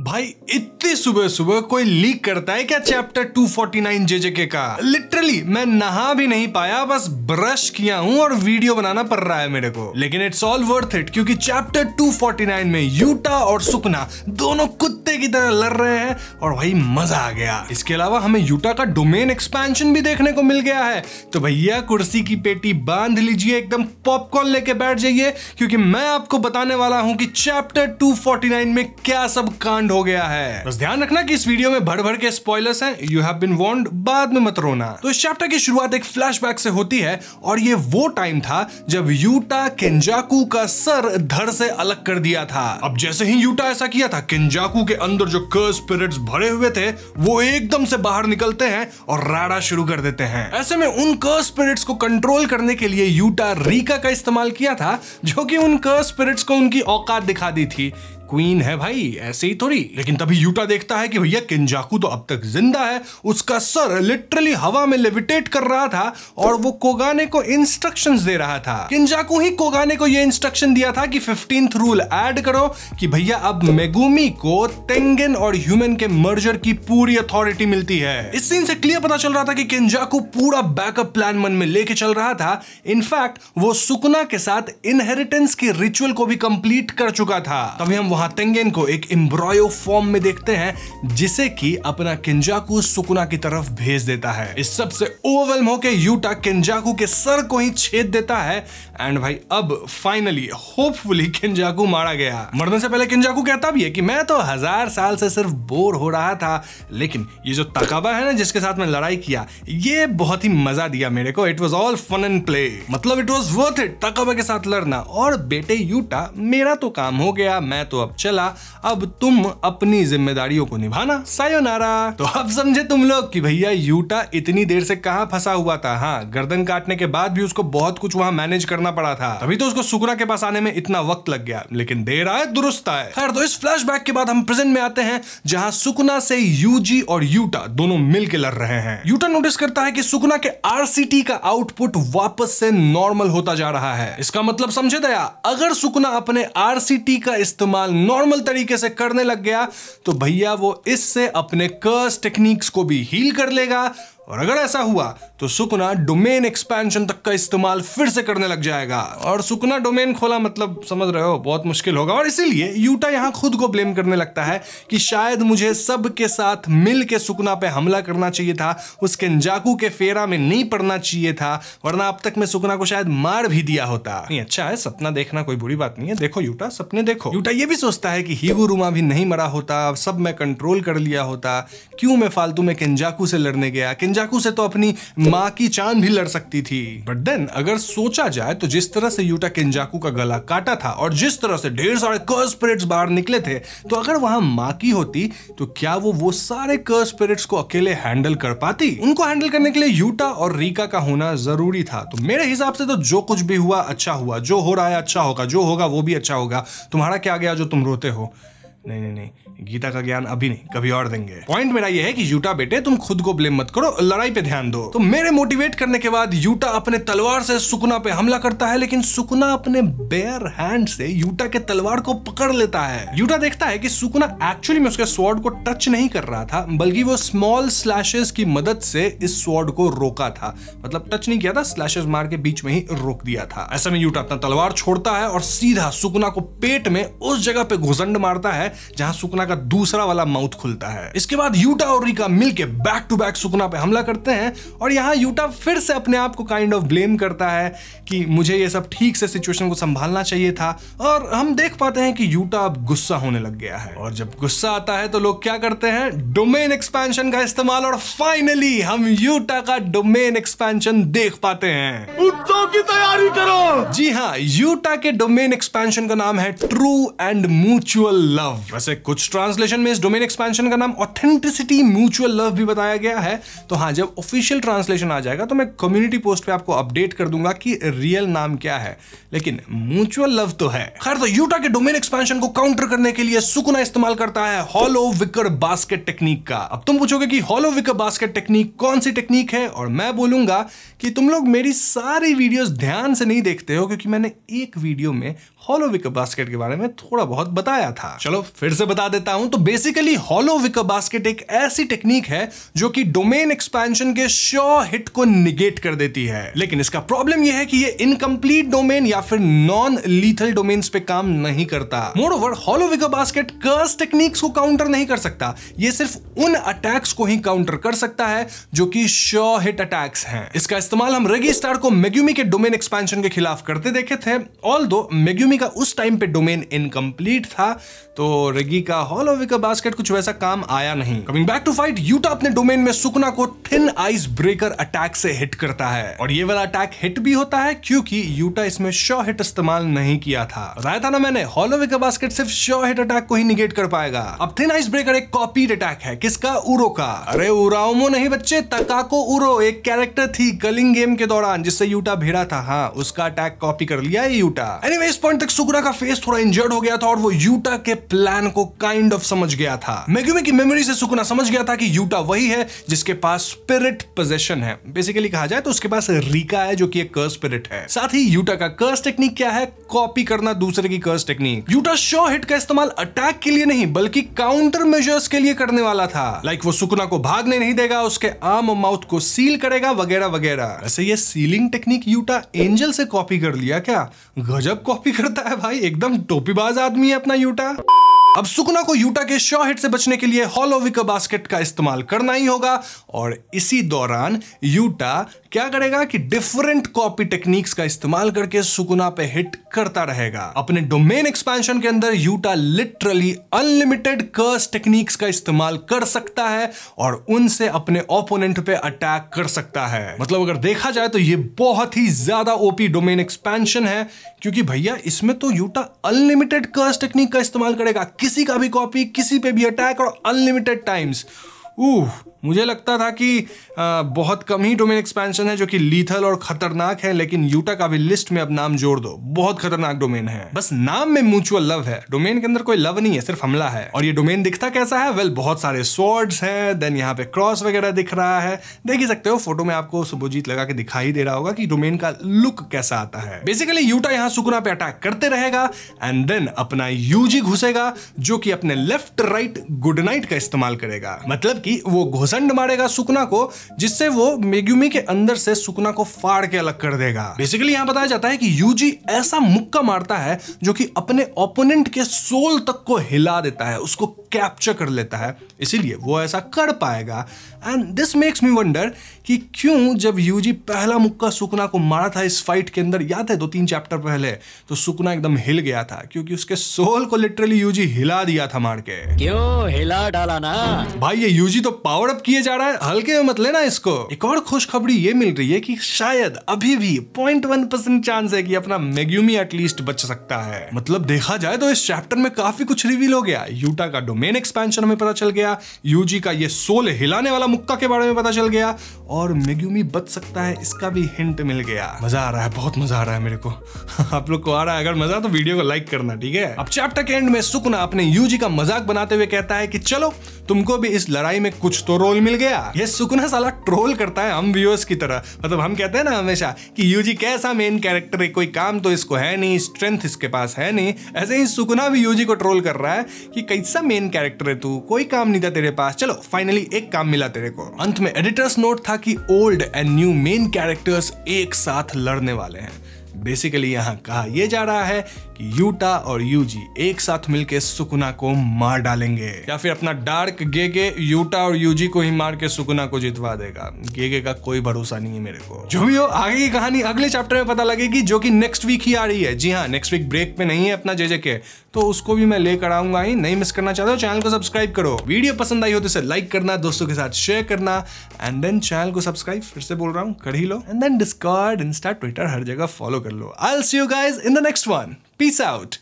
भाई इतनी सुबह सुबह कोई लीक करता है क्या चैप्टर 249 जेजेके का लिटरली मैं नहा भी नहीं पाया बस ब्रश किया हूँ और वीडियो बनाना पड़ रहा है मेरे को लेकिन इट्स ऑल वर्थ इट क्योंकि चैप्टर 249 में यूटा और सुकना दोनों कुत्ते की तरह लड़ रहे हैं और भाई मजा आ गया इसके अलावा हमें यूटा का डोमेन एक्सपेंशन भी देखने को मिल गया है तो भैया कुर्सी की पेटी बांध लीजिए एकदम पॉपकॉर्न लेके बैठ जाइए क्योंकि मैं आपको बताने वाला हूँ की चैप्टर टू में क्या सब कांड ब्रांड हो गया है बस ध्यान रखना कि इस वीडियो में भर भर के स्पॉयलर्स हैं यू हैव बीन वॉन्ड बाद में मत रोना तो इस चैप्टर की शुरुआत एक फ्लैशबैक से होती है और ये वो टाइम था जब यूटा केंजाकू का सर धड़ से अलग कर दिया था अब जैसे ही यूटा ऐसा किया था केंजाकू के अंदर जो कर् स्पिरिट्स भरे हुए थे वो एकदम से बाहर निकलते हैं और राड़ा शुरू कर देते हैं ऐसे में उन कर् स्पिरिट्स को कंट्रोल करने के लिए यूटा रीका का इस्तेमाल किया था जो कि उन कर् स्पिरिट्स को उनकी औकात दिखा दी थी क्वीन है भाई ऐसे ही थोड़ी लेकिन तभी यूटा देखता है कि भैया किंजाकू तो अब तक जिंदा है उसका सर लिटरली हवा में लेविटेट कर रहा था और वो कोगाने को इंस्ट्रक्शन दे रहा था किंजाकू ही कोगाने को ये इंस्ट्रक्शन दिया था कि फिफ्टीन रूल एड करो कि भैया अब मेगुमी को तेंगेन और ह्यूमन के मर्जर की पूरी अथॉरिटी मिलती है इस सीन से क्लियर पता चल रहा था कि किंजाकू पूरा बैकअप प्लान मन में लेके चल रहा था इनफैक्ट वो सुकुना के साथ इनहेरिटेंस के रिचुअल को भी कंप्लीट कर चुका था तभी हम वहां मोहातेंगेन को एक एम्ब्रॉयो फॉर्म में देखते हैं जिसे कि अपना किंजाकू सुकुना की तरफ भेज देता है इस सबसे ओवरवेलम होकर यूटा किंजाकू के सर को ही छेद देता है एंड भाई अब फाइनली होपफुली किंजाकू मारा गया मरने से पहले किंजाकू कहता भी है कि मैं तो हजार साल से सिर्फ बोर हो रहा था लेकिन ये जो तकाबा है ना जिसके साथ मैं लड़ाई किया ये बहुत ही मजा दिया मेरे को it was all fun and play मतलब it was worth it Takaba के साथ लड़ना और बेटे यूटा मेरा तो काम हो गया मैं तो अब सब चला अब तुम अपनी जिम्मेदारियों को निभाना सायोनारा तो अब समझे तुम लोग कि भैया यूटा इतनी देर से कहाँ फंसा हुआ था हाँ गर्दन काटने के बाद भी उसको बहुत कुछ वहाँ मैनेज करना पड़ा था अभी तो उसको सुकुरा के पास आने में इतना वक्त लग गया लेकिन देर आए दुरुस्त आए खैर तो इस फ्लैश के बाद हम प्रेजेंट में आते हैं जहाँ सुकुना से यूजी और यूटा दोनों के लड़ रहे हैं यूटा नोटिस करता है कि सुकुना के आर का आउटपुट वापस से नॉर्मल होता जा रहा है इसका मतलब समझे दया अगर सुकुना अपने आर का इस्तेमाल नॉर्मल तरीके से करने लग गया तो भैया वो इससे अपने कर्स टेक्निक्स को भी हील कर लेगा और अगर ऐसा हुआ तो सुकना डोमेन एक्सपेंशन तक का इस्तेमाल फिर से करने लग जाएगा और सुकना डोमेन खोला मतलब समझ रहे हो बहुत मुश्किल होगा और इसीलिए यूटा यहाँ खुद को ब्लेम करने लगता है कि शायद मुझे सब के साथ मिल के सुकना पे हमला करना चाहिए था उसके जाकू के फेरा में नहीं पड़ना चाहिए था वरना अब तक मैं सुकना को शायद मार भी दिया होता नहीं अच्छा है सपना देखना कोई बुरी बात नहीं है देखो यूटा सपने देखो यूटा ये भी सोचता है कि हीगुरुमा भी नहीं मरा होता सब मैं कंट्रोल कर लिया होता क्यों मैं फालतू में किंजाकू से लड़ने गया सेंजाकू से तो अपनी माँ की चांद भी लड़ सकती थी बट देन अगर सोचा जाए तो जिस तरह से यूटा केंजाकू का गला काटा था और जिस तरह से ढेर सारे कर्स पिरिट्स बाहर निकले थे तो अगर वहां माँ की होती तो क्या वो वो सारे कर्स पिरिट्स को अकेले हैंडल कर पाती उनको हैंडल करने के लिए यूटा और रीका का होना जरूरी था तो मेरे हिसाब से तो जो कुछ भी हुआ अच्छा हुआ जो हो रहा है अच्छा होगा जो होगा वो भी अच्छा होगा तुम्हारा क्या गया जो तुम रोते हो नहीं नहीं नहीं गीता का ज्ञान अभी नहीं कभी और देंगे पॉइंट मेरा ये है कि यूटा बेटे तुम खुद को ब्लेम मत करो लड़ाई पे ध्यान दो तो मेरे मोटिवेट करने के बाद यूटा अपने तलवार से सुकुना पे हमला करता है लेकिन सुकुना अपने बेयर हैंड से यूटा के तलवार को पकड़ लेता है यूटा देखता है की सुकुना एक्चुअली में उसके स्वॉर्ड को टच नहीं कर रहा था बल्कि वो स्मॉल स्लैशेज की मदद से इस स्वॉर्ड को रोका था मतलब टच नहीं किया था स्लैशेज मार के बीच में ही रोक दिया था ऐसे में यूटा अपना तलवार छोड़ता है और सीधा सुकुना को पेट में उस जगह पे घुसंड मारता है जहां सुकना का दूसरा वाला माउथ खुलता है इसके बाद यूटा और रिका मिलके बैक टू बैक सुकना पे हमला करते हैं और यहाँ यूटा फिर से अपने आप को काइंड ऑफ ब्लेम करता है कि मुझे ये सब ठीक से सिचुएशन को संभालना चाहिए था और हम देख पाते हैं कि यूटा अब गुस्सा होने लग गया है और जब गुस्सा आता है तो लोग क्या करते हैं डोमेन एक्सपेंशन का इस्तेमाल और फाइनली हम यूटा का डोमेन एक्सपेंशन देख पाते हैं की तैयारी करो जी हाँ यूटा के डोमेन एक्सपेंशन का नाम है ट्रू एंड म्यूचुअल लव वैसे कुछ ट्रांसलेशन में इस डोमेन एक्सपेंशन का नाम ऑथेंटिसिटी म्यूचुअल लव भी बताया गया है तो हाँ जब ऑफिशियल ट्रांसलेशन आ जाएगा तो मैं कम्युनिटी पोस्ट पे आपको अपडेट कर दूंगा कि रियल नाम क्या है लेकिन म्यूचुअल लव तो है खैर तो यूटा के डोमेन एक्सपेंशन को काउंटर करने के लिए सुकुना इस्तेमाल करता है हॉलो विकर बास्केट टेक्निक का अब तुम पूछोगे कि हॉलो विकर बास्केट टेक्निक कौन सी टेक्निक है और मैं बोलूंगा कि तुम लोग मेरी सारी वीडियोस ध्यान से नहीं देखते हो क्योंकि मैंने एक वीडियो में हॉलो विक बास्केट के बारे में थोड़ा बहुत बताया था चलो फिर से बता देता हूं तो बेसिकली हॉलो विक बास्केट एक ऐसी टेक्निक है जो कि डोमेन एक्सपेंशन के शो हिट को निगेट कर देती है लेकिन इसका प्रॉब्लम यह है कि ये इनकम्प्लीट डोमेन या फिर नॉन लीथल डोमेन्स पे काम नहीं करता moreover hollow wicker basket curse techniques को काउंटर नहीं कर सकता ये सिर्फ उन अटैक्स को ही काउंटर कर सकता है जो कि शो हिट अटैक्स हैं इसका इस्तेमाल हम रेगी स्टार को मेग्यूमी के डोमेन एक्सपेंशन के खिलाफ करते देखे थे ऑल दो मेग्यूमी रेडमी का उस टाइम पे डोमेन इनकम्प्लीट था तो रेगी का हॉल ऑफ विकर बास्केट कुछ वैसा काम आया नहीं coming back to fight Yuta अपने डोमेन में सुकना को थिन आइस ब्रेकर अटैक से हिट करता है और ये वाला अटैक हिट भी होता है क्योंकि यूटा इसमें शो हिट इस्तेमाल नहीं किया था बताया था ना मैंने हॉल ऑफ विकर बास्केट सिर्फ शो हिट अटैक को ही निगेट कर पाएगा अब थिन आइस ब्रेकर एक कॉपीड अटैक है किसका उरो का अरे उराओमो नहीं बच्चे तकाको उरो एक कैरेक्टर थी कलिंग गेम के दौरान जिससे यूटा भिड़ा था हाँ उसका अटैक कॉपी कर लिया यूटा एनीवे इस पॉइंट तक सुगुरा का फेस थोड़ा इंजर्ड हो गया था और वो यूटा के प्लान को काइंड ऑफ समझ गया था मेगुमे की मेमोरी से सुकुना समझ गया था कि यूटा वही है जिसके पास स्पिरिट पोजेशन है बेसिकली कहा जाए तो उसके पास रीका है जो कि एक कर्स स्पिरिट है साथ ही यूटा का कर्स टेक्निक क्या है कॉपी करना दूसरे की curse technique Yuta sure hit का इस्तेमाल अटैक के लिए नहीं बल्कि काउंटर मेजर्स के लिए करने वाला था लाइक like वो सुकुना को भागने नहीं देगा उसके आम माउथ को सील करेगा वगैरह वगैरह ऐसे ये सीलिंग टेक्निक यूटा एंजल से कॉपी कर लिया क्या गजब कॉपी कर करता है भाई एकदम टोपीबाज आदमी है अपना यूटा अब सुकुना को यूटा के शॉ हिट से बचने के लिए हॉलोविक बास्केट का इस्तेमाल करना ही होगा और इसी दौरान यूटा क्या करेगा कि डिफरेंट कॉपी टेक्निक्स का इस्तेमाल करके सुकुना पे हिट करता रहेगा अपने डोमेन एक्सपेंशन के अंदर Yuta literally unlimited curse techniques का इस्तेमाल कर सकता है और उनसे अपने ओपोनेंट पे अटैक कर सकता है मतलब अगर देखा जाए तो ये बहुत ही ज्यादा ओपी डोमेन एक्सपेंशन है क्योंकि भैया इसमें तो यूटा अनलिमिटेड कर्स टेक्निक का इस्तेमाल करेगा किसी का भी कॉपी किसी पे भी अटैक और अनलिमिटेड टाइम्स ऊह मुझे लगता था कि आ, बहुत कम ही डोमेन एक्सपेंशन है जो कि लीथल और खतरनाक है लेकिन यूटा का भी लिस्ट में अब नाम जोड़ दो बहुत खतरनाक डोमेन है बस नाम में म्यूचुअल लव है डोमेन के अंदर कोई लव नहीं है सिर्फ हमला है और ये डोमेन दिखता कैसा है वेल well, बहुत सारे स्वॉर्ड्स हैं देन यहाँ पे क्रॉस वगैरह दिख रहा है देख ही सकते हो फोटो में आपको सुबोजीत लगा के दिखाई दे रहा होगा कि डोमेन का लुक कैसा आता है बेसिकली यूटा यहाँ सुकुना पे अटैक करते रहेगा एंड देन अपना यूजी घुसेगा जो कि अपने लेफ्ट राइट गुड नाइट का इस्तेमाल करेगा मतलब बल्कि वो घोसंड मारेगा सुकना को जिससे वो मेग्यूमी के अंदर से सुकना को फाड़ के अलग कर देगा बेसिकली यहाँ बताया जाता है कि यूजी ऐसा मुक्का मारता है जो कि अपने ओपोनेंट के सोल तक को हिला देता है उसको कैप्चर कर लेता है इसीलिए वो ऐसा कर पाएगा and this makes me wonder कि क्यों जब यूजी पहला मुक्का सुकना को मारा था इस फाइट के अंदर याद है दो तीन चैप्टर पहले तो सुकना एकदम हिल गया था क्योंकि उसके सोल को लिटरली यूजी हिला दिया था मार के क्यों हिला डाला ना भाई ये यूजी खुशी तो पावर अप किए जा रहा है हल्के में मत लेना इसको एक और खुशखबरी ये मिल रही है कि शायद अभी भी पॉइंट वन परसेंट चांस है कि अपना मेग्यूमी एटलीस्ट बच सकता है मतलब देखा जाए तो इस चैप्टर में काफी कुछ रिवील हो गया यूटा का डोमेन एक्सपेंशन हमें पता चल गया यूजी का ये सोल हिलाने वाला मुक्का के बारे में पता चल गया और मेग्यूमी बच सकता है इसका भी हिंट मिल गया मजा आ रहा है बहुत मजा आ रहा है मेरे को आप लोग को आ रहा है अगर मजा तो वीडियो को लाइक करना ठीक है अब चैप्टर के एंड में सुकुना अपने यूजी का मजाक बनाते हुए कहता है कि चलो तुमको भी इस लड़ाई में कुछ तो रोल मिल गया ये सुकुना साला ट्रोल करता है हम व्यूअर्स की तरह मतलब हम कहते हैं ना हमेशा कि यूजी कैसा मेन कैरेक्टर है कोई काम तो इसको है नहीं स्ट्रेंथ इसके पास है नहीं ऐसे ही सुकुना भी यूजी को ट्रोल कर रहा है कि कैसा मेन कैरेक्टर है तू कोई काम नहीं था तेरे पास चलो फाइनली एक काम मिला तेरे को अंत में एडिटर्स नोट था कि old and new main characters एक साथ लड़ने वाले हैं बेसिकली यहाँ कहा यह जा रहा है यूटा और यूजी एक साथ मिलकर सुकुना को मार डालेंगे या फिर अपना डार्क गेगे यूटा और यूजी को ही मार के सुकुना को जितवा देगा गेगे का कोई भरोसा नहीं है मेरे को जो भी हो आगे की कहानी अगले चैप्टर में पता लगेगी जो की नेक्स्ट वीक ही आ रही है जी हाँ नेक्स्ट वीक ब्रेक में नहीं है अपना जेजे के तो उसको भी मैं लेकर आऊंगा ही नहीं मिस करना चाहते हो चैनल को सब्सक्राइब करो वीडियो पसंद आई हो तो इसे लाइक करना दोस्तों के साथ शेयर करना एंड देन चैनल को सब्सक्राइब फिर से बोल रहा हूँ कर ही लो and then Discord Insta Twitter हर जगह फॉलो कर लो I see you guys in the next one Peace out.